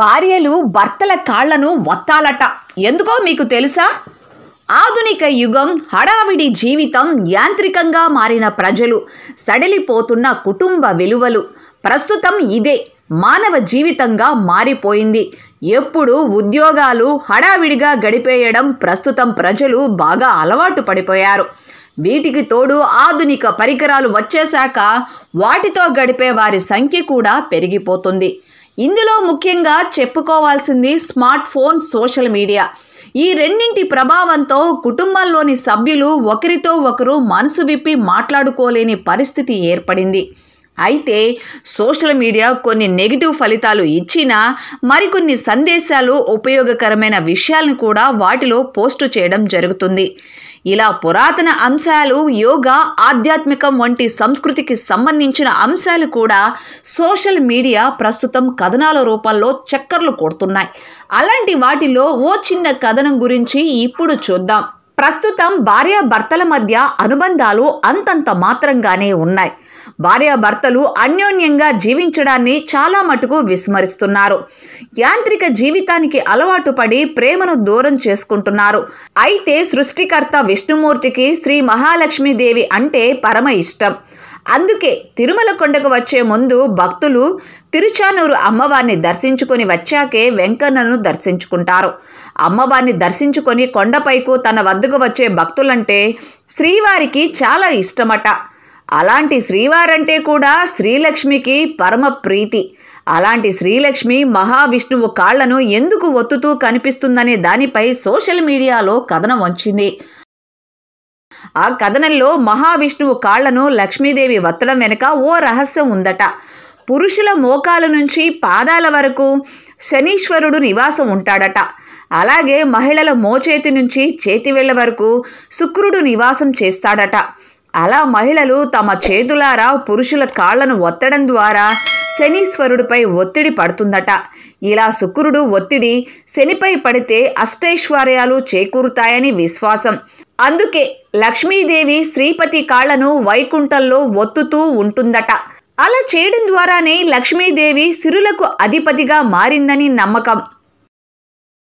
భార్యలు భర్తల కాళ్లను వత్తాలట ఎందుకో మీకు తెలుసా ఆధునిక యుగం హడావిడి జీవితం యాంత్రికంగా మారిన ప్రజలు సడలిపోతున్న కుటుంబ విలువలు ప్రస్తుతం ఇదే మానవ జీవితంగా మారిపోయింది ఎప్పుడు ఉద్యోగాలు హడావిడిగా గడిపేయడం ప్రస్తుతం ప్రజలు బాగా అలవాటు పడిపోయారు వీటికి తోడు ఆధునిక పరికరాలు వచ్చేశాక వాటితో గడిపే వారి సంఖ్య కూడా పెరిగిపోతుంది ఇందులో ముఖ్యంగా చెప్పుకోవాల్సింది స్మార్ట్ ఫోన్ సోషల్ మీడియా ఈ రెండింటి ప్రభావంతో కుటుంబంలోని సభ్యులు ఒకరితో ఒకరు మనసు విప్పి మాట్లాడుకోలేని పరిస్థితి ఏర్పడింది అయితే సోషల్ మీడియా కొన్ని నెగిటివ్ ఫలితాలు ఇచ్చినా మరికొన్ని సందేశాలు ఉపయోగకరమైన విషయాలను కూడా వాటిలో పోస్టు చేయడం జరుగుతుంది ఇలా పురాతన అంశాలు యోగా ఆధ్యాత్మికం వంటి సంస్కృతికి సంబంధించిన అంశాలు కూడా సోషల్ మీడియా ప్రస్తుతం కథనాల రూపంలో చక్కర్లు కొడుతున్నాయి అలాంటి వాటిలో ఓ చిన్న కథనం గురించి ఇప్పుడు చూద్దాం ప్రస్తుతం భార్యాభర్తల మధ్య అనుబంధాలు అంతంత మాత్రంగానే ఉన్నాయి భార్యాభర్తలు అన్యోన్యంగా జీవించడాన్ని చాలా మటుకు విస్మరిస్తున్నారు యాంత్రిక జీవితానికి అలవాటు పడి ప్రేమను దూరం చేసుకుంటున్నారు అయితే సృష్టికర్త విష్ణుమూర్తికి శ్రీ మహాలక్ష్మీదేవి అంటే పరమ ఇష్టం అందుకే తిరుమల కొండకు వచ్చే ముందు భక్తులు తిరుచానూరు అమ్మవారిని దర్శించుకొని వచ్చాకే వెంకన్నను దర్శించుకుంటారు అమ్మవారిని దర్శించుకొని కొండపైకు తన వద్దకు వచ్చే భక్తులంటే శ్రీవారికి చాలా ఇష్టమట అలాంటి శ్రీవారంటే కూడా శ్రీలక్ష్మికి పరమ ప్రీతి అలాంటి శ్రీలక్ష్మి మహావిష్ణువు కాళ్లను ఎందుకు ఒత్తుతూ కనిపిస్తుందనే దానిపై సోషల్ మీడియాలో కథనం వచ్చింది ఆ కథనంలో మహావిష్ణువు కాళ్లను లక్ష్మీదేవి వత్తడం వెనుక ఓ రహస్యం ఉందట పురుషుల మోకాల నుంచి పాదాల వరకు శనీశ్వరుడు నివాసం ఉంటాడట అలాగే మహిళల మోచేతి నుంచి చేతివేళ్ల వరకు శుక్రుడు నివాసం చేస్తాడట అలా మహిళలు తమ చేతులారా పురుషుల కాళ్లను ఒత్తడం ద్వారా శనీశ్వరుడిపై ఒత్తిడి పడుతుందట ఇలా శుక్రుడు ఒత్తిడి శనిపై పడితే అష్టైశ్వర్యాలు చేకూరుతాయని విశ్వాసం అందుకే లక్ష్మీదేవి శ్రీపతి కాళ్లను వైకుంఠంలో ఒత్తుతూ ఉంటుందట అలా చేయడం ద్వారానే లక్ష్మీదేవి సిరులకు అధిపతిగా మారిందని నమ్మకం